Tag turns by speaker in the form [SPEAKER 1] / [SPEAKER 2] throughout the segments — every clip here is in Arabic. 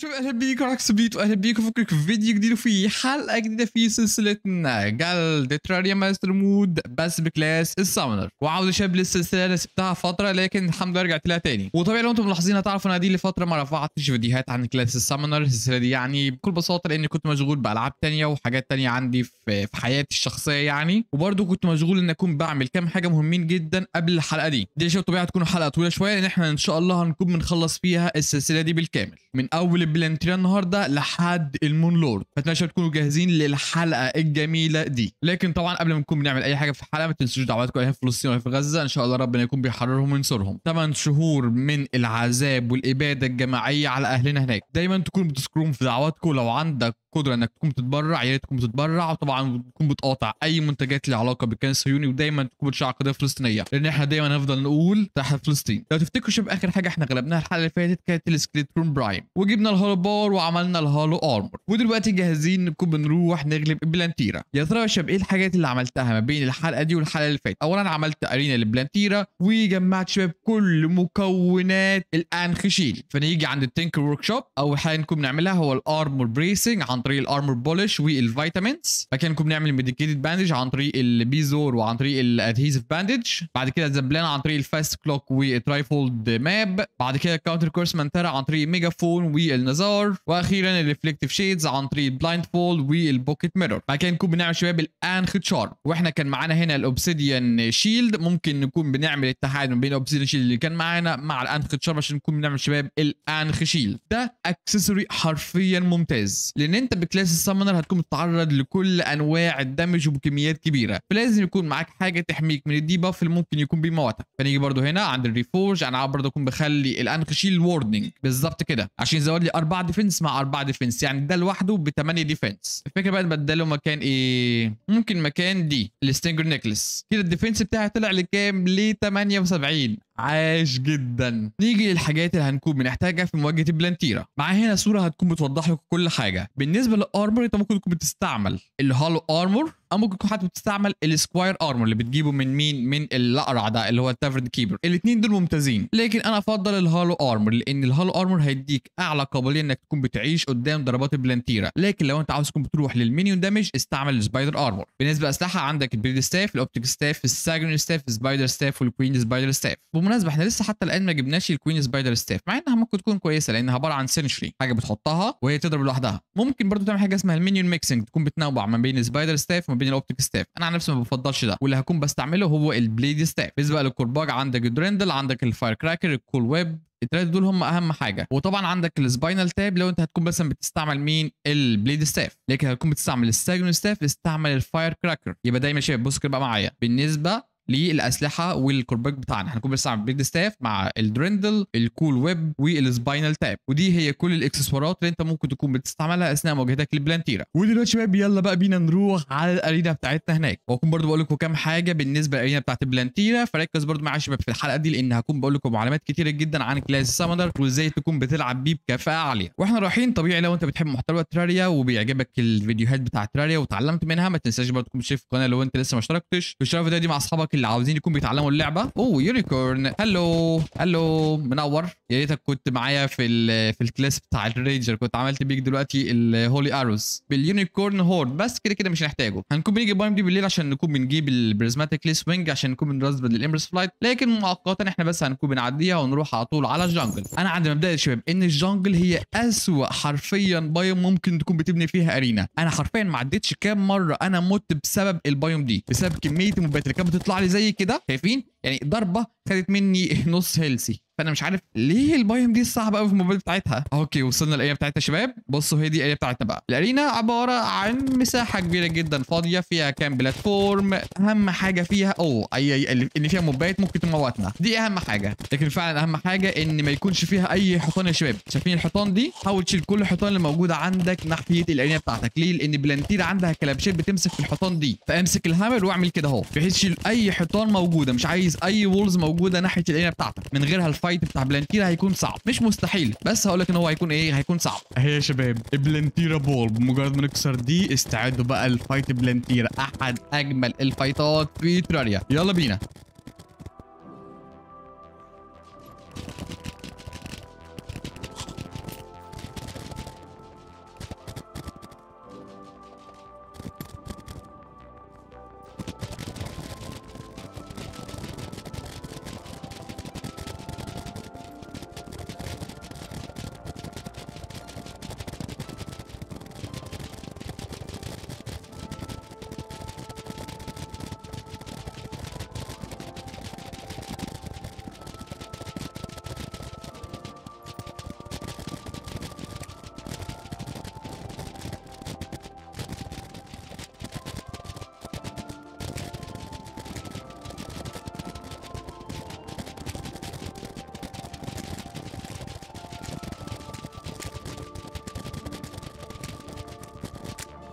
[SPEAKER 1] شوف اهلا بيكم راك سبيت واهلا بيكم في فيديو جديد وفي حلقه جديده في سلسلتنا جال ديتراريا ماستر مود بس بكلاس السامونر وعاوز شاب للسلسله انا سبتها فتره لكن الحمد لله رجعت لها تاني وطبيعي لو انتم ملاحظين هتعرفوا ان دي لفتره ما رفعتش فيديوهات عن كلاس السامونر السلسله دي يعني بكل بساطه لان كنت مشغول بالعاب تانية وحاجات تانية عندي في, في حياتي الشخصيه يعني وبرده كنت مشغول ان اكون بعمل كام حاجه مهمين جدا قبل الحلقه دي دي شوف طبيعي تكون حلقه طويله شويه لان احنا ان شاء الله هنكون بنخلص فيها السلسله دي بالكامل من اول بلانتريا النهارده لحد المون لورد فاتمنى شباب تكونوا جاهزين للحلقه الجميله دي لكن طبعا قبل ما نكون بنعمل اي حاجه في الحلقه ما تنسوش دعواتكم اهي في فلسطين وفي غزه ان شاء الله ربنا يكون بيحررهم وينصرهم 8 شهور من العذاب والاباده الجماعيه على اهلنا هناك دايما تكونوا بتذكرون في دعواتكم لو عندك قدره انك تكون بتتبرع يا ريت تكون بتتبرع وطبعا تكون بتقاطع اي منتجات لها علاقه بالكيان الصهيوني ودايما تكون بتشجع قضيه فلسطينيه لان احنا دايما هنفضل نقول تحت فلسطين لو تفتكروا شباب اخر حاجه احنا غلبناها الحلقه اللي فاتت كانت السكليترون برايم وجبنا بار وعملنا الهالو ارمر ودلوقتي جاهزين نكون بنروح نغلب بلانتيرا يا ترى يا شباب ايه الحاجات اللي عملتها ما بين الحلقه دي والحلقه اللي فاتت اولا عملت ارينا لبلانتيرا وجمعت شباب كل مكونات الانخشيل فنيجي عند التنكر ورك شوب اول حاجه نكون بنعملها هو الارمر بريسنج عن طريق الارمر بولش والفيتامينز بعد كده نكون بنعمل ميديكيتد باندج عن طريق البيزور وعن طريق الادهيزف باندج بعد كده زبلان عن طريق الفاست كلوك والترايفولد ماب بعد كده الكاونتر كورس منترا عن طريق ميجافون وال النظار واخيرا الريفلكتيف شيدز عن طريق البلايند فول والبوكيت ميرور بعد كده نكون بنعمل شباب الانخ شارب واحنا كان معانا هنا الاوبسيديان شيلد ممكن نكون بنعمل اتحاد ما بين الاوبسيديان شيلد اللي كان معانا مع الانخ شارب عشان نكون بنعمل شباب الانخ شيلد ده اكسسوري حرفيا ممتاز لان انت بكلاس السامونر هتكون متعرض لكل انواع الدمج وبكميات كبيره فلازم يكون معاك حاجه تحميك من الديباف اللي ممكن يكون بيموتك فنيجي برده هنا عند الريفورج انا برده اكون بخلي الانخ شيلد ووردنج بالظبط كده عشان يزود لي 4 ديفنس مع 4 ديفنس يعني ده لوحده بثمانية 8 ديفنس الفكره بقى بدله مكان ايه ممكن مكان دي الستينجر نيكلس كده الديفنس بتاعي طلع لكام ل 78 عاش جدا نيجي للحاجات اللي هنكون بنحتاجها في مواجهه البلانتيرا معايا هنا صوره هتكون بتوضح لكم كل حاجه بالنسبه للارمر انت ممكن تكون بتستعمل الهالو ارمر او ممكن تكون حتى بتستعمل السكواير ارمر اللي بتجيبه من مين من الاقرع ده اللي هو التافرن كيبر الاثنين دول ممتازين لكن انا افضل الهالو ارمر لان الهالو ارمر هيديك اعلى قابليه انك تكون بتعيش قدام ضربات البلانتيرا لكن لو انت عاوز تكون بتروح للمينيون دامج استعمل السبايدر ارمر بالنسبه لاسلحه عندك البريد ستاف الاوبتيك ستاف الساجن ستاف السبايدر ستاف والكوين سبايدر ستاف بالمناسبه احنا لسه حتى الان ما جبناش الكوين سبايدر ستاف مع انها ممكن تكون كويسه لانها عباره عن سنشري حاجه بتحطها وهي تضرب لوحدها ممكن برضو تعمل حاجه اسمها المنيون ميكسنج تكون بتنوع ما بين سبايدر ستاف وما بين الاوبتيك ستاف انا عن نفسي ما بفضلش ده واللي هكون بستعمله هو البليد ستاف بالنسبه للكرباج عندك الدريندل عندك الفاير كراكر الكول ويب التلاته دول هم اهم حاجه وطبعا عندك السباينال تاب لو انت هتكون مثلا بتستعمل مين البليد ستاف لكن هتكون بتستعمل الساجن ستاف استعمل الفاير كراكر يبقى دايما شايف بص كده بقى معايا بالنسبه للاسلحه والكورباك بتاعنا احنا هنكون بنستعمل بيج ستاف مع الدرندل الكول ويب والسباينال تاب ودي هي كل الاكسسوارات اللي انت ممكن تكون بتستعملها اثناء مواجهتك للبلانتيرا ودلوقتي شباب يلا بقى بينا نروح على الارينا بتاعتنا هناك وهكون برضو بقول لكم كام حاجه بالنسبه للارينا بتاعت البلانتيرا فركز برضو معايا شباب في الحلقه دي لان هكون بقول لكم معلومات كتيره جدا عن كلاس سامنر وازاي تكون بتلعب بيه بكفاءه عاليه واحنا رايحين طبيعي لو انت بتحب محتوى تراريا وبيعجبك الفيديوهات بتاعت تراريا وتعلمت منها ما تنساش برضو تكون في القناه لو انت لسه ما اشتركتش واشترك في دي مع اصحابك اللي عاوزين يكون بيتعلموا اللعبه اوه يونيكورن هلو هلو منور يا ريتك كنت معايا في في الكلاس بتاع الرينجر كنت عملت بيك دلوقتي الهولي اروز باليونيكورن هورد بس كده كده مش هنحتاجه هنكون بنيجي بايم دي بالليل عشان نكون بنجيب البريزماتيك ليس وينج عشان نكون بنرزب الامبرس فلايت لكن مؤقتا احنا بس هنكون بنعديها ونروح على طول على الجنجل انا عند مبدا يا شباب ان الجنجل هي اسوء حرفيا بايوم ممكن تكون بتبني فيها ارينا انا حرفيا ما عدتش كام مره انا مت بسبب البايوم دي بسبب كميه المبات اللي كانت بتطلع لي زي كده شايفين يعني ضربه خدت مني نص هيلسي فانا مش عارف ليه البايم دي صعبه قوي في الموبايل بتاعتها اوكي وصلنا للاريا بتاعتها يا شباب بصوا هي دي الايه بتاعتنا بقى الارينا عباره عن مساحه كبيره جدا فاضيه فيها كام بلاتفورم اهم حاجه فيها او اي ان فيها موبايلات ممكن تموتنا دي اهم حاجه لكن فعلا اهم حاجه ان ما يكونش فيها اي حيطان يا شباب شايفين الحيطان دي حاول تشيل كل الحيطان اللي موجوده عندك ناحيه الارينا بتاعتك ليه لان بلانتير عندها كلبشات بتمسك في الحيطان دي فامسك الهامر واعمل كده اهو بحيث تشيل اي حيطان موجوده مش عايز اي وولز موجوده ناحيه الارينا بتاعتك من غيرها الفايت بتاع بلانتيرا هيكون صعب مش مستحيل بس هقول لك ان هو هيكون ايه هيكون صعب اهي يا شباب بلانتيرا بول بمجرد ما نكسر دي استعدوا بقى لفايت بلانتيرا احد اجمل الفايتات في تراريا يلا بينا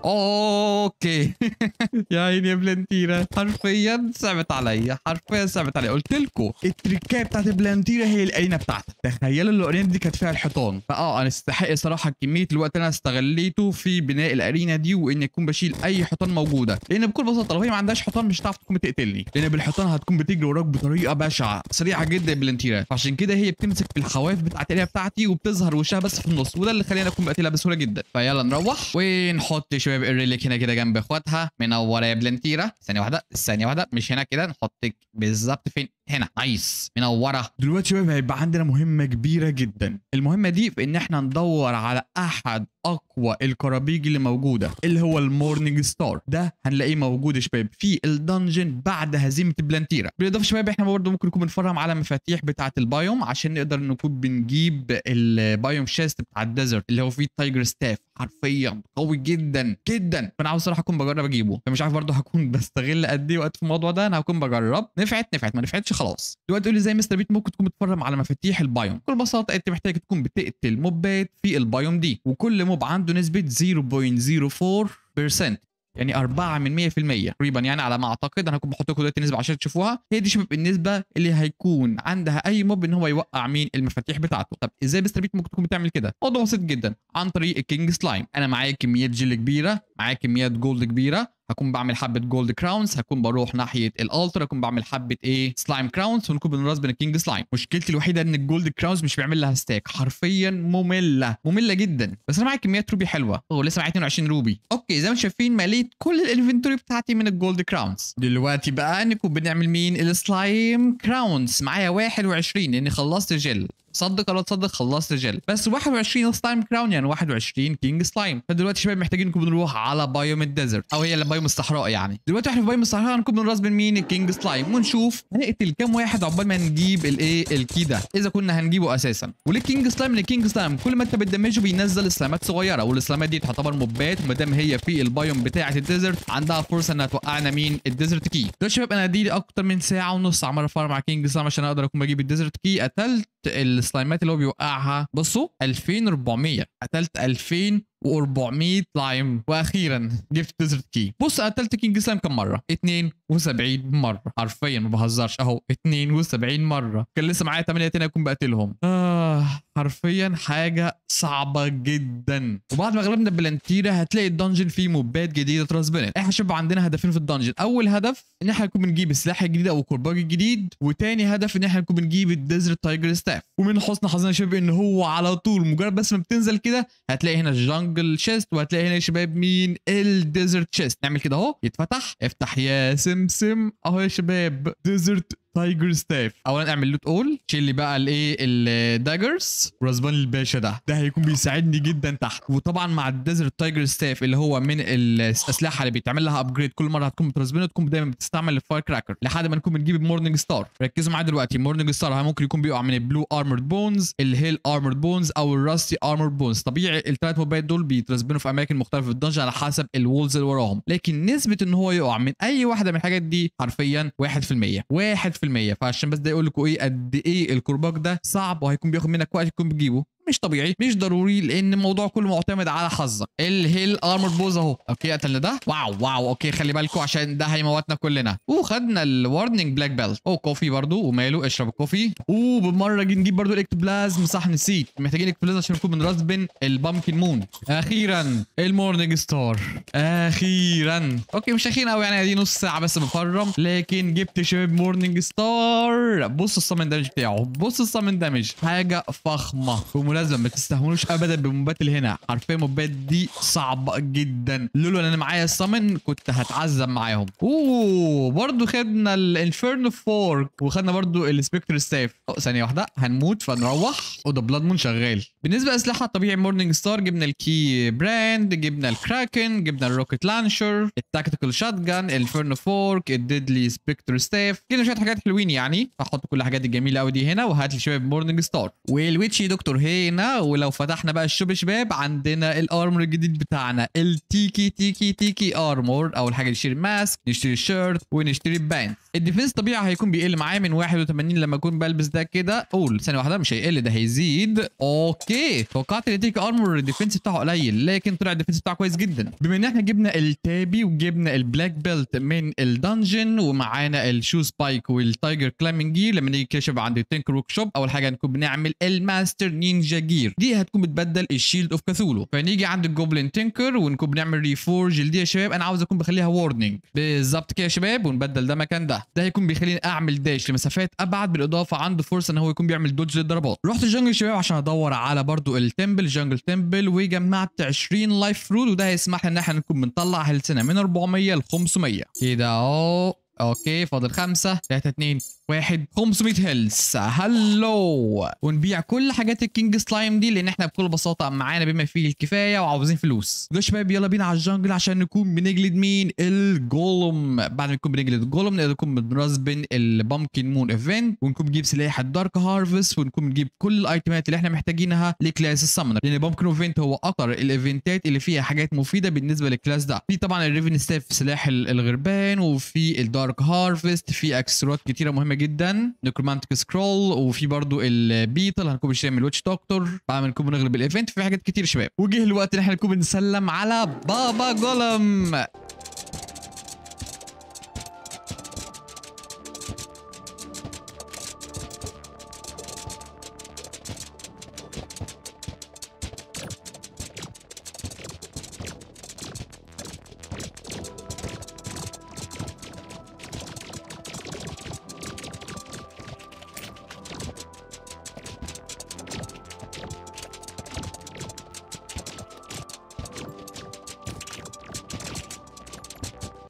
[SPEAKER 1] اوكي يا عيني يا بلانتيرا حرفيا صعبت علي حرفيا صعبت علي قلت لكم التركايه بتاعت بلانتيرا هي القاينه بتاعتها تخيلوا الارينه دي كانت فيها الحيطان فاه انا استحق صراحه كميه الوقت اللي انا استغليته في بناء الارينا دي وان اكون بشيل اي حيطان موجوده لان بكل بساطه لو هي ما عندهاش حيطان مش هتعرف تكون بتقتلني لان بالحيطان هتكون بتجري وراك بطريقه بشعه سريعه جدا بلانتيرا فعشان كده هي بتمسك في الحواف بتاعت الارينا بتاعتي وبتظهر وشها بس في النص وده اللي خلاني اكون بقتلها بسهوله جدا فيلا نروح ونحط شويه بيبقى ايرلي هنا كده جنب اخواتها منوره يا بلنتيرا ثانيه واحده ثانيه واحده مش هنا كده نحطك بالظبط فين هنا نايس منوره دلوقتي شباب هيبقى عندنا مهمه كبيره جدا المهمه دي في ان احنا ندور على احد اقوى الكرابيج اللي موجوده اللي هو المورنينج ستار ده هنلاقيه موجود يا شباب في الدنجن بعد هزيمه بلانتيرا بالاضافه يا شباب احنا برضه ممكن نكون بنفرم على مفاتيح بتاعه البايوم عشان نقدر نكون بنجيب البايوم شيست بتاع الديزرت اللي هو فيه تايجر ستاف حرفيا قوي جدا جدا فانا عاوز صراحه اكون بجرب اجيبه فمش عارف برضه هكون بستغل قد ايه وقت في الموضوع ده انا هكون بجرب نفعت نفعت ما نفعتش خلاص دلوقتي تقول لي زي مستر بيت ممكن تكون بتفرم على مفاتيح البايوم بكل بساطه انت محتاج تكون بتقتل موبات في البايوم دي وكل موب التجاوب عنده نسبه 0.04% يعني 4 من 100% تقريبا يعني على ما اعتقد انا هكون بحط لكم دلوقتي النسبه عشان تشوفوها هي دي شباب النسبه اللي هيكون عندها اي موب ان هو يوقع مين المفاتيح بتاعته طب ازاي مستر بيت ممكن تكون بتعمل كده موضوع بسيط جدا عن طريق الكينج سلايم انا معايا كميات جيل كبيره معايا كميات جولد كبيره هكون بعمل حبه جولد كراونز هكون بروح ناحيه الالتر هكون بعمل حبه ايه سلايم كراونز ونكون بنراس بين الكينج سلايم مشكلتي الوحيده ان الجولد كراونز مش بيعمل لها ستاك حرفيا ممله ممله جدا بس انا معايا كميات روبي حلوه ولسه معايا 22 روبي اوكي زي ما شايفين مليت كل الانفنتوري بتاعتي من الجولد كراونز دلوقتي بقى نكون بنعمل مين السلايم كراونز معايا 21 لاني خلصت جل صدق ولا تصدق خلصت جل بس 21 سلايم كراون يعني 21 كينج سلايم فدلوقتي شباب محتاجين نكون بنروح على بايوم الديزرت او هي اللي بايوم الصحراء يعني دلوقتي احنا في بايوم الصحراء هنكون بنراس من مين الكينج سلايم ونشوف هنقتل كام واحد عقبال ما نجيب الايه الكي ده اذا كنا هنجيبه اساسا وللكينج سلايم الكينج سلايم كل ما انت بتدمجه بينزل سلامات صغيره والسلامات دي تعتبر موبات وما دام هي في البايوم بتاعه الديزرت عندها فرصه انها توقعنا مين الديزرت كي دلوقتي شباب انا دي اكتر من ساعه ونص عمال افارم مع كينج سلايم عشان اقدر اكون بجيب الديزرت كي قتلت السلايمات اللي هو بيوقعها بصوا 2400 قتلت 2400 سلايم واخيرا جبت ديزرت كي بص قتلت كينج سلايم كم مره 72 مره حرفيا ما بهزرش اهو 72 مره كان لسه معايا 8 تاني اكون بقتلهم آه. حرفيا حاجه صعبه جدا وبعد ما غلبنا بلانتيرا هتلاقي الدنجن فيه موبات جديده ترانسبيرنت احنا شباب عندنا هدفين في الدنجن اول هدف ان احنا نكون بنجيب السلاح الجديد او الكرباج الجديد وتاني هدف ان احنا نكون بنجيب الديزرت تايجر ستاف ومن حسن حظنا يا شباب ان هو على طول مجرد بس ما بتنزل كده هتلاقي هنا الجنجل شيست وهتلاقي هنا يا شباب مين الديزرت شيست نعمل كده اهو يتفتح افتح يا سمسم اهو يا شباب ديزرت تايجر ستاف اولا اعمل لوت اول شيل لي بقى الايه الداجرز رزبان الباشا ده ده هيكون بيساعدني جدا تحت وطبعا مع الديزرت تايجر ستاف اللي هو من الاسلحه اللي بيتعمل لها ابجريد كل مره هتكون بترزبنها تكون دايما بتستعمل الفاير كراكر لحد ما نكون بنجيب مورنينج ستار ركزوا معايا دلوقتي مورنينج ستار ممكن يكون بيقع من البلو ارمورد بونز الهيل ارمورد بونز او الراستي ارمورد بونز طبيعي الثلاث موبايل دول بيترزبنوا في اماكن مختلفه في الدنجن على حسب الولز اللي وراهم لكن نسبه ان هو يقع من اي واحده من الحاجات دي حرفيا 1% 1% فعشان بس ده يقول لكم ايه قد ايه الكورباك ده صعب وهيكون بياخد منك وقت تكون بتجيبه مش طبيعي مش ضروري لان الموضوع كله معتمد على حظك الهيل ارمر بوز اهو اوكي قتلنا ده واو واو اوكي خلي بالكم عشان ده هيموتنا كلنا وخدنا الوارنينج بلاك بيلت او كوفي برضو وماله اشرب الكوفي وبالمره نجيب برضو الاكتوبلازم صح نسيت محتاجين الاكتوبلازم عشان نكون من راسبن البامكن مون اخيرا المورنينج ستار اخيرا اوكي مش اخيرا قوي يعني دي نص ساعه بس بفرم لكن جبت شباب مورنينج ستار بص الصمن دامج بتاعه بص الصمن دامج حاجه فخمه ملازمه ما تستهونوش ابدا بموبات اللي هنا حرفيا الموبات دي صعبه جدا لولا انا معايا السمن كنت هتعذب معاهم اوه برضه خدنا الانفيرنو فورك وخدنا برضه السبكتر ستاف أه، ثانيه واحده هنموت فنروح وده بلاد مون شغال بالنسبه لاسلحه طبيعي مورنينج ستار جبنا الكي براند جبنا الكراكن جبنا الروكت لانشر التاكتيكال شات جان الانفيرنو فورك الديدلي سبكتر ستاف جبنا شويه حاجات حلوين يعني هحط كل الحاجات الجميله قوي دي هنا وهات لي شويه مورنينج ستار والويتشي دكتور هي غطينا ولو فتحنا بقى الشوب شباب عندنا الارمور الجديد بتاعنا التيكي تيكي تيكي ارمور اول حاجه نشتري ماسك نشتري شيرت ونشتري بانت الديفنس طبيعي هيكون بيقل معايا من 81 لما اكون بلبس ده كده قول ثانيه واحده مش هيقل ده هيزيد اوكي توقعت ان تيكي ارمور الديفنس بتاعه قليل لكن طلع الديفنس بتاعه كويس جدا بما ان احنا جبنا التابي وجبنا البلاك بيلت من الدنجن ومعانا الشو سبايك والتايجر كلامنج جير لما نيجي نكشف عند التانك روك شوب اول حاجه هنكون بنعمل الماستر نينجا جاجير دي هتكون بتبدل الشيلد اوف كاثولو فنيجي عند الجوبلين تينكر ونكون بنعمل ريفورج دي يا شباب انا عاوز اكون بخليها وورنينج بالظبط كده يا شباب ونبدل ده مكان ده ده هيكون بيخليني اعمل داش لمسافات ابعد بالاضافه عنده فرصه ان هو يكون بيعمل دوج للضربات رحت الجنجل يا شباب عشان ادور على برضو التمبل جنجل تمبل وجمعت 20 لايف فروت وده هيسمح لنا ان احنا نكون بنطلع هيلثنا من 400 ل 500 كده اهو اوكي فاضل خمسه 3 2 واحد 500 هيلث هلو ونبيع كل حاجات الكينج سلايم دي لان احنا بكل بساطه معانا بما فيه الكفايه وعاوزين فلوس يا شباب يلا بينا على الجنجل عشان نكون بنجلد مين الجولم بعد ما نكون بنجلد الجولم نقدر نكون بنرزبن البامكن مون ايفنت ونكون بنجيب سلاح الدارك هارفست ونكون بنجيب كل الايتمات اللي احنا محتاجينها لكلاس السمنر لان البامكن ايفنت هو اكتر الايفنتات اللي فيها حاجات مفيده بالنسبه للكلاس ده في طبعا الريفن ستاف سلاح الغربان وفي الدارك هارفست في اكسترات كتيره مهمه جدا نكرومانتيك سكرول وفي برضو البيتل هنكون بنشتري من الويتش دكتور بعد ما نكون بنغلب الايفنت في حاجات كتير شباب وجه الوقت ان احنا نكون بنسلم على بابا جولم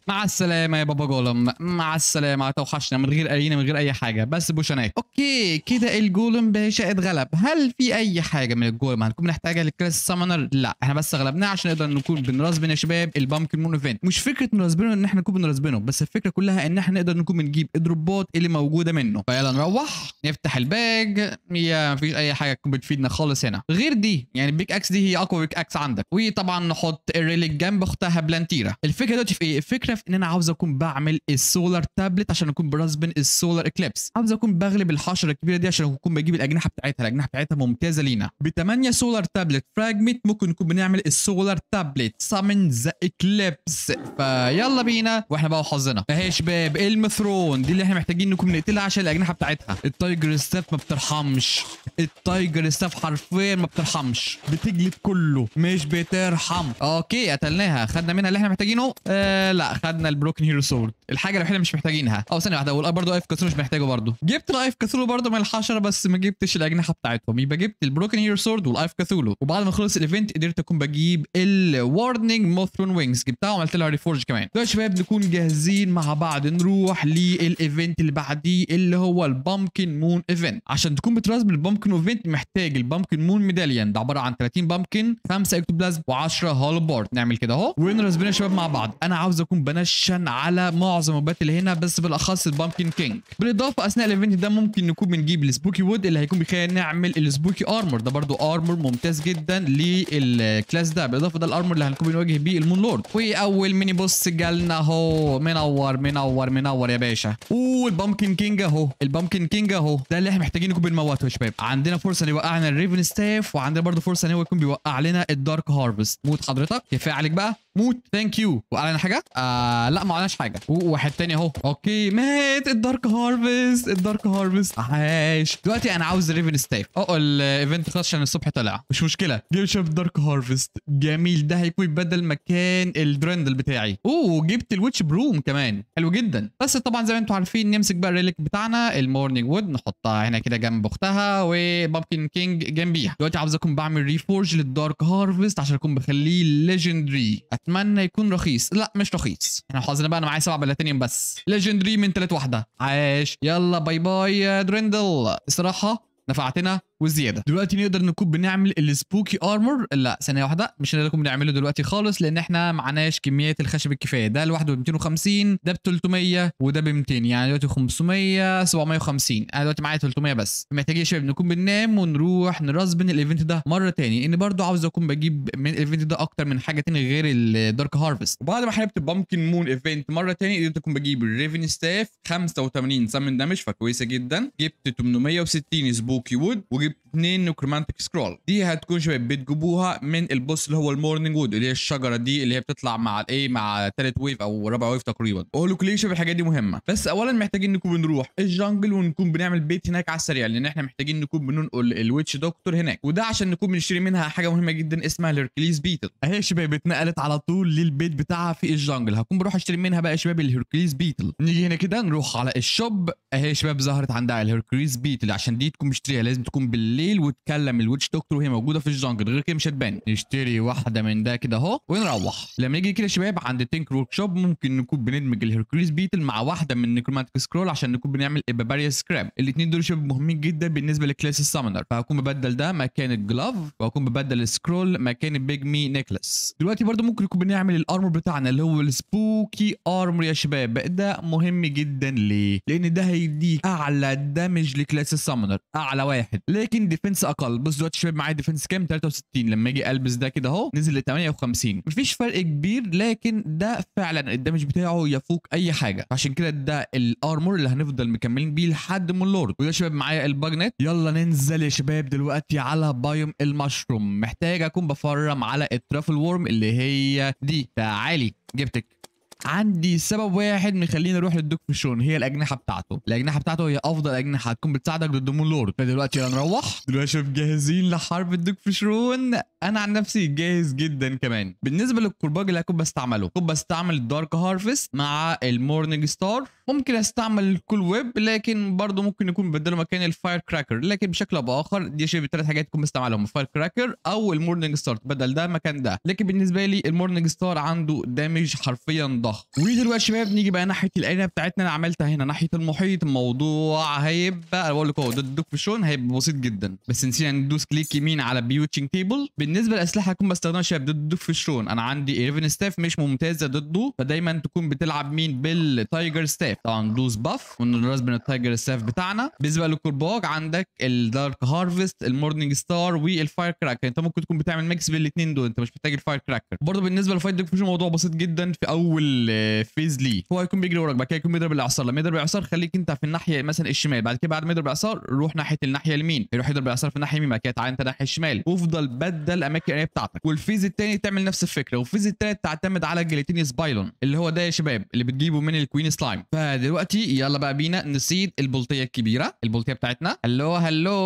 [SPEAKER 1] مع السلامه يا بابا جولم مع السلامه توحشنا من غير اي من غير اي حاجه بس بوشناك اوكي كده الجولم باشا اتغلب هل في اي حاجه من الجولم هنكون محتاجها للكلاس سامونر لا احنا بس غلبناه عشان نقدر نكون بنرازبن يا شباب البامكن مون ايفنت مش فكره نرازبنه ان احنا نكون بنرازبنه بس الفكره كلها ان احنا نقدر نكون بنجيب الدروبات اللي موجوده منه فيلا نروح نفتح الباج يا مفيش اي حاجه تكون بتفيدنا خالص هنا غير دي يعني بيك اكس دي هي اقوى بيك اكس عندك وطبعا نحط الريليك جنب اختها بلانتيرا الفكره دلوقتي في ايه الفكره في ان انا عاوز اكون بعمل السولار تابلت عشان اكون برازبن السولار اكليبس عاوز اكون بغلب الحشره 10 الكبيره دي عشان نكون بجيب الاجنحه بتاعتها الاجنحه بتاعتها ممتازه لينا ب 8 سولار تابلت فراجمنت ممكن نكون بنعمل السولار تابلت سامن ذا اكليبس فيلا بينا واحنا بقى وحظنا اهي يا شباب المثرون دي اللي احنا محتاجين نكون بنقتلها عشان الاجنحه بتاعتها التايجر ستاف ما بترحمش التايجر ستاف حرفيا ما بترحمش بتجلد كله مش بترحم اوكي قتلناها خدنا منها اللي احنا محتاجينه آه لا خدنا البروكن هيرو سورد الحاجه الوحيده مش محتاجينها او ثانيه واحده برضه ايف كاثرو مش محتاجه برضه جبت الايف كاثرو كاثولو برضه من الحشره بس ما جبتش الاجنحه بتاعتهم يبقى جبت البروكن هير سورد والايف كاثولو وبعد ما خلص الايفنت قدرت اكون بجيب الوارنينج موثرون وينجز جبتها وعملت لها ريفورج كمان دلوقتي يا شباب نكون جاهزين مع بعض نروح للايفنت اللي بعديه اللي هو البامكن مون ايفنت عشان تكون بتراسب البامكن ايفنت محتاج البامكن مون ميداليان ده عباره عن 30 بامكن 5 اكتوبلازم و10 هالبارد نعمل كده اهو ونرسبنا يا شباب مع بعض انا عاوز اكون بنشن على معظم البات اللي هنا بس بالاخص البامكن كينج بالاضافه اثناء الايفنت ده ممكن بنكون بنجيب السبوكي وود اللي هيكون بيخلينا نعمل السبوكي ارمر ده برضو ارمر ممتاز جدا للكلاس ده بالاضافه ده الارمر اللي هنكون بنواجه بيه المون لورد واول ميني بوس جالنا اهو منور منور منور يا باشا والبامكن كينج اهو البامكن كينج اهو ده اللي احنا محتاجين نكون بنموته يا شباب عندنا فرصه ان يوقعنا الريفن ستاف وعندنا برضو فرصه ان هو يكون بيوقع لنا الدارك هارفست موت حضرتك كفايه عليك بقى موت ثانك يو وقالنا حاجه آه لا ما اعلنش حاجه واحد تاني اهو اوكي مات الدارك هارفست الدارك هارفست عاش دلوقتي انا عاوز ريفن ستاف اه الايفنت خلاص عشان الصبح طلع مش مشكله جيب شاب الدارك هارفست جميل ده هيكون بدل مكان الدرندل بتاعي اوه جبت الويتش بروم كمان حلو جدا بس طبعا زي ما انتم عارفين نمسك بقى الريليك بتاعنا المورنينج وود نحطها هنا كده جنب اختها وبابكن كينج جنبيها دلوقتي عاوز اكون بعمل ريفورج للدارك هارفست عشان اكون بخليه ليجندري اتمنى يكون رخيص لا مش رخيص احنا حظنا بقى انا معايا سبع بلاتينيوم بس ليجندري من تلات واحده عاش يلا باي باي درندل الصراحه نفعتنا وزياده دلوقتي نقدر نكون بنعمل السبوكي ارمور لا ثانيه واحده مش هنقدر نعمله دلوقتي خالص لان احنا معناش كميه الخشب الكفايه ده لوحده ب 250 ده ب 300 وده ب 200 يعني دلوقتي 500 750 انا دلوقتي معايا 300 بس محتاجين يا شباب نكون بننام ونروح نرزبن الايفنت ده مره تاني ان برضو عاوز اكون بجيب من الايفنت ده اكتر من حاجه تاني غير الدارك هارفست وبعد ما حلبت بامكن مون ايفنت مره تاني قدرت اكون بجيب الريفن ستاف 85 سمن دامج فكويسه جدا جبت 860 سبوكي book you would. We'll get اثنين نكرومانتك سكرول دي هتكون شباب بتجيبوها من البوس اللي هو المورنينج وود اللي هي الشجره دي اللي هي بتطلع مع الايه مع ثالث ويف او رابع ويف تقريبا ليه شباب الحاجات دي مهمه بس اولا محتاجين نكون بنروح الجنجل ونكون بنعمل بيت هناك على السريع لان احنا محتاجين نكون بننقل الويتش دكتور هناك وده عشان نكون بنشتري منها حاجه مهمه جدا اسمها الهيركليز بيتل اهي شباب اتنقلت على طول للبيت بتاعها في الجنجل هكون بروح اشتري منها بقى شباب الهيركليز بيتل نيجي هنا كده نروح على الشوب اهي شباب ظهرت عندها الهيركليز بيتل عشان دي تكون مشتريها لازم تكون بالليل بالليل وتكلم الويتش دكتور وهي موجوده في الجنجل غير كده مش هتبان نشتري واحده من ده كده اهو ونروح لما يجي كده شباب عند تينك ورك شوب ممكن نكون بندمج الهيركوليس بيتل مع واحده من نيكروماتيك سكرول عشان نكون بنعمل ايباباريا سكراب الاثنين دول شباب مهمين جدا بالنسبه لكلاس السامنر فهكون ببدل ده مكان الجلاف وهكون ببدل السكرول مكان البيج مي نيكلاس دلوقتي برده ممكن نكون بنعمل الارمر بتاعنا اللي هو السبوكي ارمر يا شباب ده مهم جدا ليه لان ده هيديك اعلى دامج لكلاس السامنر اعلى واحد لكن ديفنس اقل بص دلوقتي شباب معايا ديفنس كام 63 لما اجي البس ده كده اهو نزل ل 58 مفيش فرق كبير لكن ده فعلا الدمج بتاعه يفوق اي حاجه عشان كده ده الارمور اللي هنفضل مكملين بيه لحد ما اللورد ويا شباب معايا الباجنت يلا ننزل يا شباب دلوقتي على بايوم المشروم محتاج اكون بفرم على الترافل وورم اللي هي دي تعالي جبتك عندي سبب واحد مخليني اروح للدكتور شون هي الاجنحه بتاعته الاجنحه بتاعته هي افضل اجنحه هتكون بتساعدك ضد مون لورد فدلوقتي هنروح دلوقتي شوف جاهزين لحرب الدكتور شون انا عن نفسي جاهز جدا كمان بالنسبه للكرباج اللي هكون بستعمله كنت بستعمل الدارك هارفست مع المورنينج ستار ممكن استعمل كل ويب لكن برضه ممكن يكون بدله مكان الفاير كراكر لكن بشكل او باخر دي شيء بثلاث حاجات تكون بستعملهم الفاير كراكر او المورنينج ستار بدل ده مكان ده لكن بالنسبه لي المورنينج ستار عنده دامج حرفيا ضخم ودلوقتي شباب نيجي بقى ناحيه الارينا بتاعتنا انا عملتها هنا ناحيه المحيط الموضوع هيبقى انا بقول لكم الدوك في شون هيبقى بسيط جدا بس نسينا يعني ندوس كليك يمين على بيوتشنج تيبل بالنسبه للاسلحه هكون بستخدمها شباب ضد شون انا عندي 11 ستاف مش ممتازه ضده فدايما تكون بتلعب مين بالتايجر ستاف طبعا بلوز باف والرازبري التايجر السيف بتاعنا بالنسبه للكورباج عندك الدارك هارفست المورنينج ستار والفاير كراكر انت ممكن تكون بتعمل ميكس بين الاثنين دول انت مش محتاج الفاير كراكر برضه بالنسبه للفايت دوك الموضوع بسيط جدا في اول فيز آه، ليه هو هيكون بيجري وراك بعد كده يكون بيضرب الاعصار لما يضرب الاعصار خليك انت في الناحيه مثلا الشمال بعد كده بعد ما يضرب الاعصار روح ناحيه الناحيه اليمين يروح يضرب الاعصار في الناحيه اليمين بعد كده تعالى انت ناحيه الشمال وافضل بدل اماكن القرايه بتاعتك والفيز الثاني تعمل نفس الفكره والفيز الثالث تعتمد على جيلاتينيوس بايلون اللي هو ده يا شباب اللي بتجيبه من الكوين سلايم ف دلوقتي يلا بقى بينا نصيد البلطيه الكبيره البلطيه بتاعتنا هلو هلو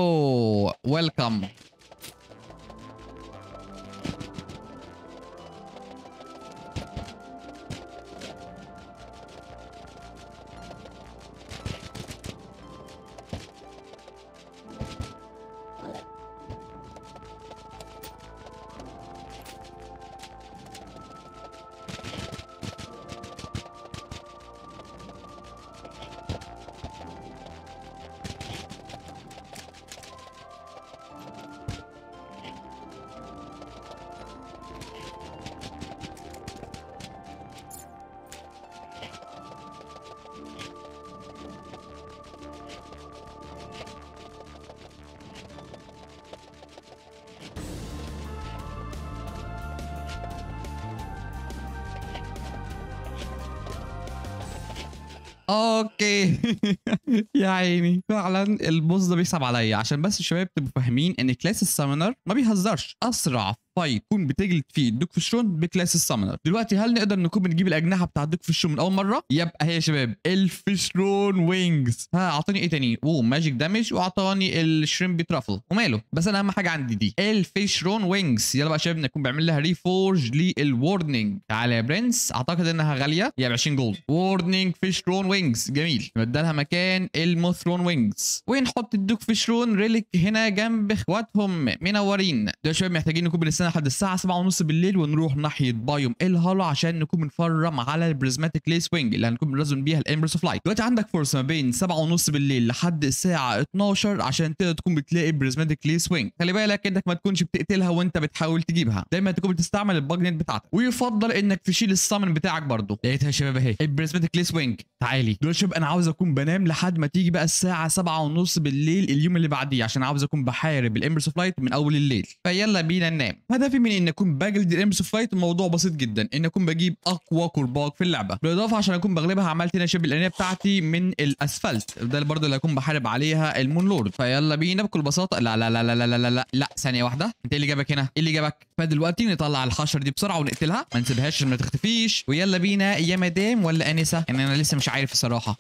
[SPEAKER 1] ويلكم اوكي يا عيني فعلا البوز ده بيصعب عليا عشان بس الشباب تبقوا فاهمين ان كلاس السمنر ما بيهزرش اسرع يكون طيب، بتجلد فيه الدوك في الشون بكلاس السامنر دلوقتي هل نقدر نكون بنجيب الاجنحه بتاع الدوك في الشون من اول مره يبقى هي يا شباب الفيشون وينجز ها اعطاني ايه تاني اوه ماجيك دامج واعطاني الشريم ترافل وماله بس انا اهم حاجه عندي دي الفيشون وينجز يلا بقى يا شباب نكون بعمل لها ريفورج للورنينج تعالى يا برنس اعتقد انها غاليه يا ب 20 جولد وردنج فيشون وينجز جميل بدلها لها مكان الموثرون وينجز ونحط الدوك فيشون ريليك هنا جنب اخواتهم منورين ده يا شباب محتاجين نكون بنستنى لحد الساعه 7:30 بالليل ونروح ناحيه بايوم الهالو عشان نكون بنفرم على البريزماتيك ليس وينج اللي هنكون بنلزم بيها الامبرس اوف لايت دلوقتي عندك فرصه ما بين 7:30 بالليل لحد الساعه 12 عشان تقدر تكون بتلاقي البريزماتيك ليس وينج خلي بالك انك ما تكونش بتقتلها وانت بتحاول تجيبها دايما تكون بتستعمل الباج نت بتاعتك ويفضل انك تشيل السامن بتاعك برضه لقيتها يا شباب اهي البريزماتيك ليس وينج تعالي دول شباب انا عاوز اكون بنام لحد ما تيجي بقى الساعه 7:30 بالليل اليوم اللي بعديه عشان عاوز اكون بحارب الامبرس اوف لايت من اول الليل فيلا بينا ننام هدفي من اني اكون بجلد ريمس فايت الموضوع بسيط جدا اني اكون بجيب اقوى كرباج في اللعبه بالاضافه عشان اكون بغلبها عملت هنا شبه الانيه بتاعتي من الاسفلت ده برضه اللي هكون بحارب عليها المون لورد فيلا بينا بكل بساطه لا لا لا لا لا لا لا, لا. ثانيه واحده انت ايه اللي جابك هنا ايه اللي جابك فدلوقتي نطلع الحشره دي بسرعه ونقتلها ما نسيبهاش عشان ما تختفيش ويلا بينا يا مدام ولا انسه يعني انا لسه مش عارف الصراحه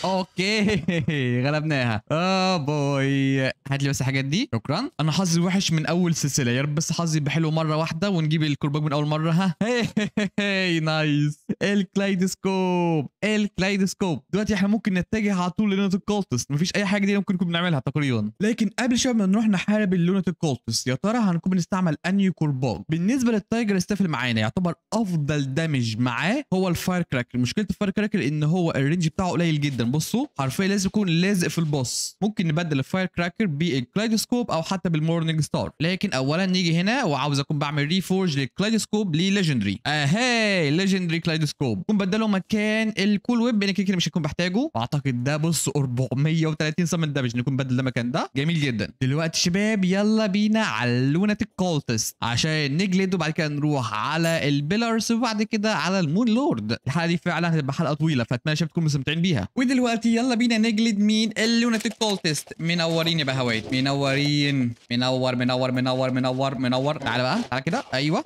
[SPEAKER 1] Okay, alam na. Oh boy. هات لي بس الحاجات دي شكرا انا حظي وحش من اول سلسله يا رب بس حظي يبقى حلو مره واحده ونجيب الكرباج من اول مره ها هي هي هي نايس الكلايدسكوب الكلايدسكوب دلوقتي احنا ممكن نتجه على طول لونات الكولتس مفيش اي حاجه دي ممكن نكون بنعملها تقريبا لكن قبل شويه ما نروح نحارب اللونات الكولتس يا ترى هنكون بنستعمل انهي كرباج بالنسبه للتايجر ستاف اللي معانا يعتبر افضل دامج معاه هو الفاير كراكر مشكله الفاير كراكر ان هو الرينج بتاعه قليل جدا بصوا حرفيا لازم يكون لازق في البوس ممكن نبدل الفاير كراكر بالكلايدوسكوب او حتى بالمورنينج ستار لكن اولا نيجي هنا وعاوز اكون بعمل ريفورج للكلايدوسكوب لليجندري اهي ليجندري كلايدوسكوب اكون بدله مكان الكول ويب انا كده مش هكون بحتاجه واعتقد ده بص 430 سم دامج نكون بدل ده مكان ده جميل جدا دلوقتي شباب يلا بينا على اللوناتيك كولتس عشان نجلد وبعد كده نروح على البيلرز وبعد كده على المون لورد الحلقه دي فعلا هتبقى حلقه طويله فاتمنى شباب تكونوا مستمتعين بيها ودلوقتي يلا بينا نجلد مين اللوناتيك كولتست منورين يا بهوا ويت منورين منور منور منور منور منور تعالى بقى تعالى كده ايوه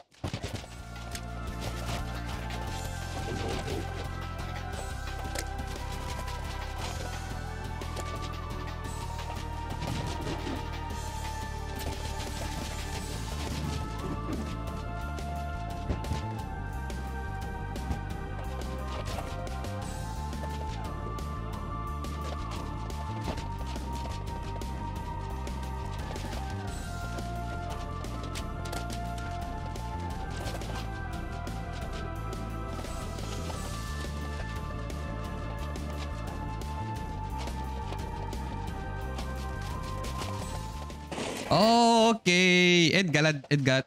[SPEAKER 1] Kyle it got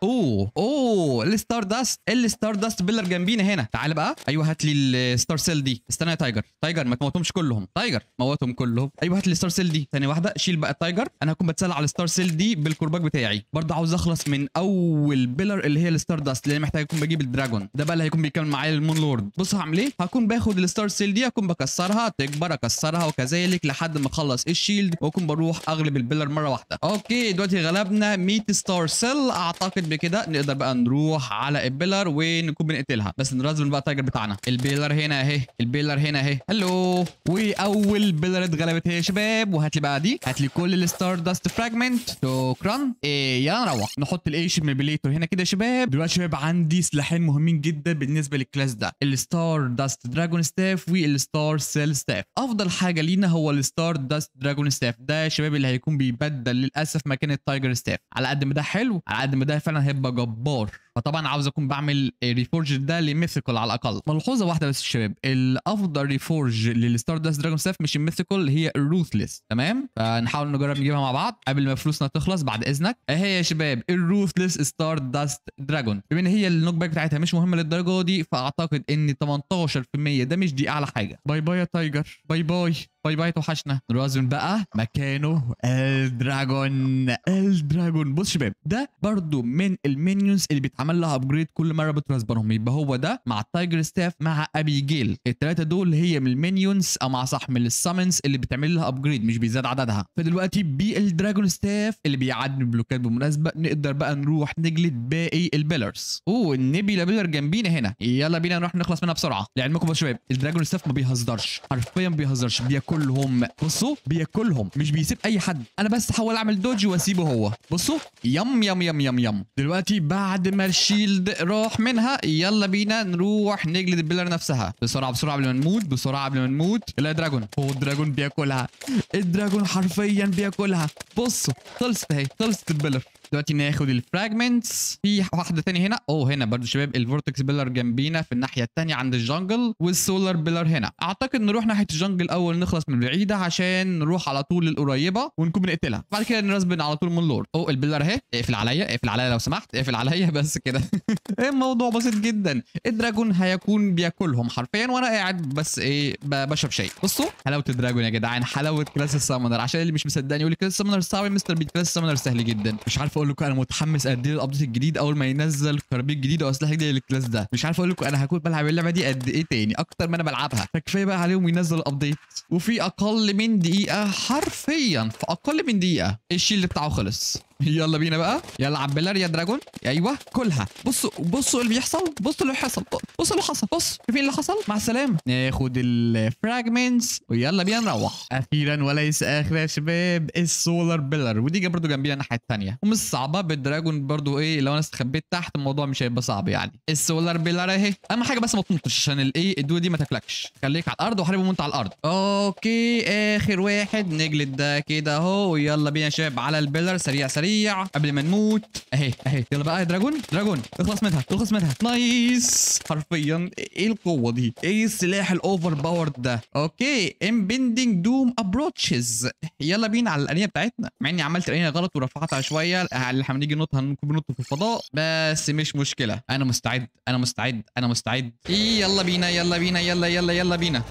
[SPEAKER 1] داست الستار داست بيلر جنبينا هنا تعال بقى ايوه هات لي الستار سيل دي استنى يا تايجر تايجر ما تموتهمش كلهم تايجر موتهم كلهم ايوه هات لي الستار سيل دي ثانيه واحده شيل بقى التايجر انا هكون بتسلى على الستار سيل دي بالكرباج بتاعي برضه عاوز اخلص من اول بيلر اللي هي الستار داست لان محتاج اكون بجيب الدراجون ده بقى اللي هيكون بيكمل معايا المون لورد بص هعمل ايه هكون باخد الستار سيل دي اكون بكسرها تكبر اكسرها وكذلك لحد ما اخلص الشيلد واكون بروح اغلب البيلر مره واحده اوكي دلوقتي غلبنا 100 ستار سيل اعتقد بكده نقدر بقى نروح على البيلر ونكون بنقتلها بس نرازم بقى التايجر بتاعنا البيلر هنا اهي البيلر هنا اهي هلو واول بيلر اتغلبت هي يا شباب وهات لي بقى دي هات لي كل الستار داست فراجمنت شكرا إيه يلا نروح نحط الايش ميبليتور هنا كده يا شباب دلوقتي شباب عندي سلاحين مهمين جدا بالنسبه للكلاس ده الستار داست دراجون ستاف والستار سيل ستاف افضل حاجه لينا هو الستار داست دراجون ستاف ده يا شباب اللي هيكون بيبدل للاسف مكان التايجر ستاف على قد ما ده حلو على قد ما ده فعلا هيبقى جبار فطبعا عاوز اكون بعمل ريفورج ده لميثيكال على الاقل ملحوظه واحده بس الشباب الافضل ريفورج للستار داست دراجون سيف مش الميثيكال هي الروثلس تمام فنحاول نجرب نجيبها مع بعض قبل ما فلوسنا تخلص بعد اذنك اهي يا شباب الروثلس ستار داست دراجون بما ان هي النوك باك بتاعتها مش مهمه للدرجه دي فاعتقد ان 18% ده مش دي اعلى حاجه باي باي يا تايجر باي باي باي طيب، باي توحشنا رازون بقى مكانه الدراجون الدراجون بص شباب ده برضو من المينيونز اللي بيتعمل لها ابجريد كل مره بترسبرهم يبقى هو ده مع التايجر ستاف مع ابي جيل الثلاثه دول هي من المينيونز او مع صح من السامنز اللي بتعمل لها ابجريد مش بيزاد عددها فدلوقتي بالدراجون ستاف اللي بيعدي بلوكات بالمناسبه نقدر بقى نروح نجلد باقي البيلرز اوه النبيلا بيلر جنبينا هنا يلا بينا نروح نخلص منها بسرعه لعلمكم يا شباب الدراجون ستاف ما بيهزرش حرفيا ما بيهزرش بياكل كلهم بصوا بياكلهم مش بيسيب اي حد انا بس احاول اعمل دوج واسيبه هو بصوا يم يم يم يم يم دلوقتي بعد ما الشيلد راح منها يلا بينا نروح نجلد البيلر نفسها بسرعه بسرعه قبل ما نموت بسرعه قبل ما نموت لا دراجون هو الدراجون بياكلها الدراجون حرفيا بياكلها بصوا خلصت اهي خلصت البيلر دلوقتي ناخد الفراجمنتس في واحده ثانيه هنا اوه هنا برضو شباب الفورتكس بيلر جنبينا في الناحيه الثانيه عند الجنجل والسولار بيلر هنا اعتقد نروح ناحيه الجنجل اول نخلص من بعيده عشان نروح على طول للقريبه ونكون بنقتلها بعد كده نرسبن على طول من لورد اوه البيلر اهي اقفل عليا اقفل عليا لو سمحت اقفل عليا بس كده الموضوع بسيط جدا الدراجون هيكون بياكلهم حرفيا وانا قاعد بس ايه بشرب شاي بصوا حلاوه الدراجون يا جدعان حلاوه كلاس السامونر عشان اللي مش مصدقني يقول لي كلاس السامونر صعب مستر بيت كلاس السامونر سهل جدا مش عارف عارف اقول لكم انا متحمس قد ايه للابديت الجديد اول ما ينزل خرابيط جديد واسلحه جديده للكلاس ده مش عارف اقول لكم انا هكون بلعب اللعبه دي قد ايه تاني اكتر ما انا بلعبها فكفايه بقى عليهم ينزل الابديت وفي اقل من دقيقه حرفيا في اقل من دقيقه الشيل بتاعه خلص يلا بينا بقى يلا عبلر يا دراجون ايوه كلها بصوا بصوا اللي بيحصل بصوا اللي حصل بصوا اللي حصل بص شايفين اللي حصل مع السلامه ناخد الفراجمنتس ويلا بينا نروح اخيرا وليس اخر يا شباب السولار بيلر ودي جا برده جنبينا الناحيه الثانيه ومش صعبه بالدراجون برده ايه لو انا استخبيت تحت الموضوع مش هيبقى صعب يعني السولار بيلر اهي اهم حاجه بس ما تنطش عشان الايه الدوله دي ما تاكلكش خليك على الارض وحاربهم وانت على الارض اوكي اخر واحد نجلد ده كده اهو ويلا بينا يا شباب على البيلر سريع سريع سريع قبل ما نموت اهي اهي يلا بقى يا دراجون دراجون اخلص منها اخلص منها نايس حرفيا ايه القوه دي ايه السلاح الاوفر باور ده اوكي امبندنج دوم ابروتشز يلا بينا على الانيه بتاعتنا مع اني عملت الانيه غلط ورفعتها شويه اللي هنيجي ننط هننط في الفضاء بس مش مشكله انا مستعد انا مستعد انا مستعد يلا بينا يلا بينا يلا يلا يلا بينا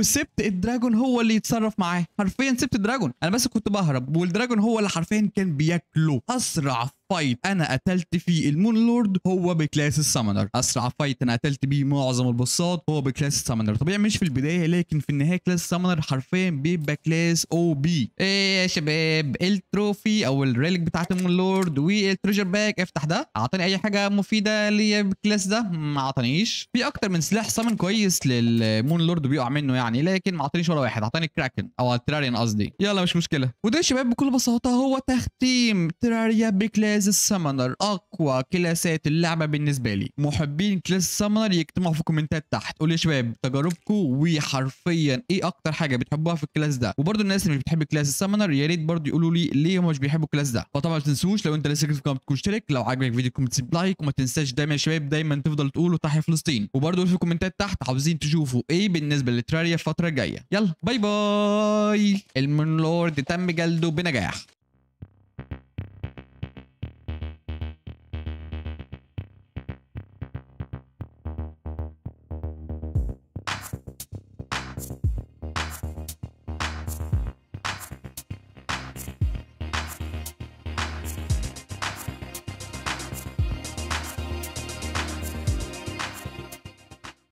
[SPEAKER 1] وسبت الدراجون هو اللي يتصرف معاه حرفيا سبت الدراجون انا بس كنت بهرب والدراجون هو اللي حرفيا كان بياكله اسرع فايت انا قتلت فيه المون لورد هو بكلاس السامنر اسرع فايت انا قتلت بيه معظم البصات هو بكلاس السامنر طبيعي مش في البدايه لكن في النهايه كلاس السامنر حرفيا بيبقى كلاس او بي ايه يا شباب التروفي او الريليك بتاعت المون لورد والتريجر باك افتح ده اعطاني اي حاجه مفيده ليا بالكلاس ده ما اعطانيش في اكتر من سلاح سامن كويس للمون لورد بيقع منه يعني لكن ما اعطانيش ولا واحد اعطاني كراكن او التراريان قصدي يلا مش مشكله وده يا شباب بكل بساطه هو تختيم تراريا بكلاس كلاس السمنر اقوى كلاسات اللعبه بالنسبه لي محبين كلاس السمنر يجتمعوا في الكومنتات تحت قولوا يا شباب تجاربكم وحرفيا ايه اكتر حاجه بتحبوها في الكلاس ده وبرده الناس اللي مش بتحب كلاس السمنر يا ريت برده يقولوا لي ليه هم مش بيحبوا الكلاس ده وطبعا ما تنسوش لو انت لسه جديد في تشترك لو عجبك الفيديو كومنت سيب لايك وما تنساش دايما يا شباب دايما تفضل تقولوا تحيا فلسطين وبرده في الكومنتات تحت عاوزين تشوفوا ايه بالنسبه لتراريا الفتره الجايه يلا باي باي المنلورد تم جلده بنجاح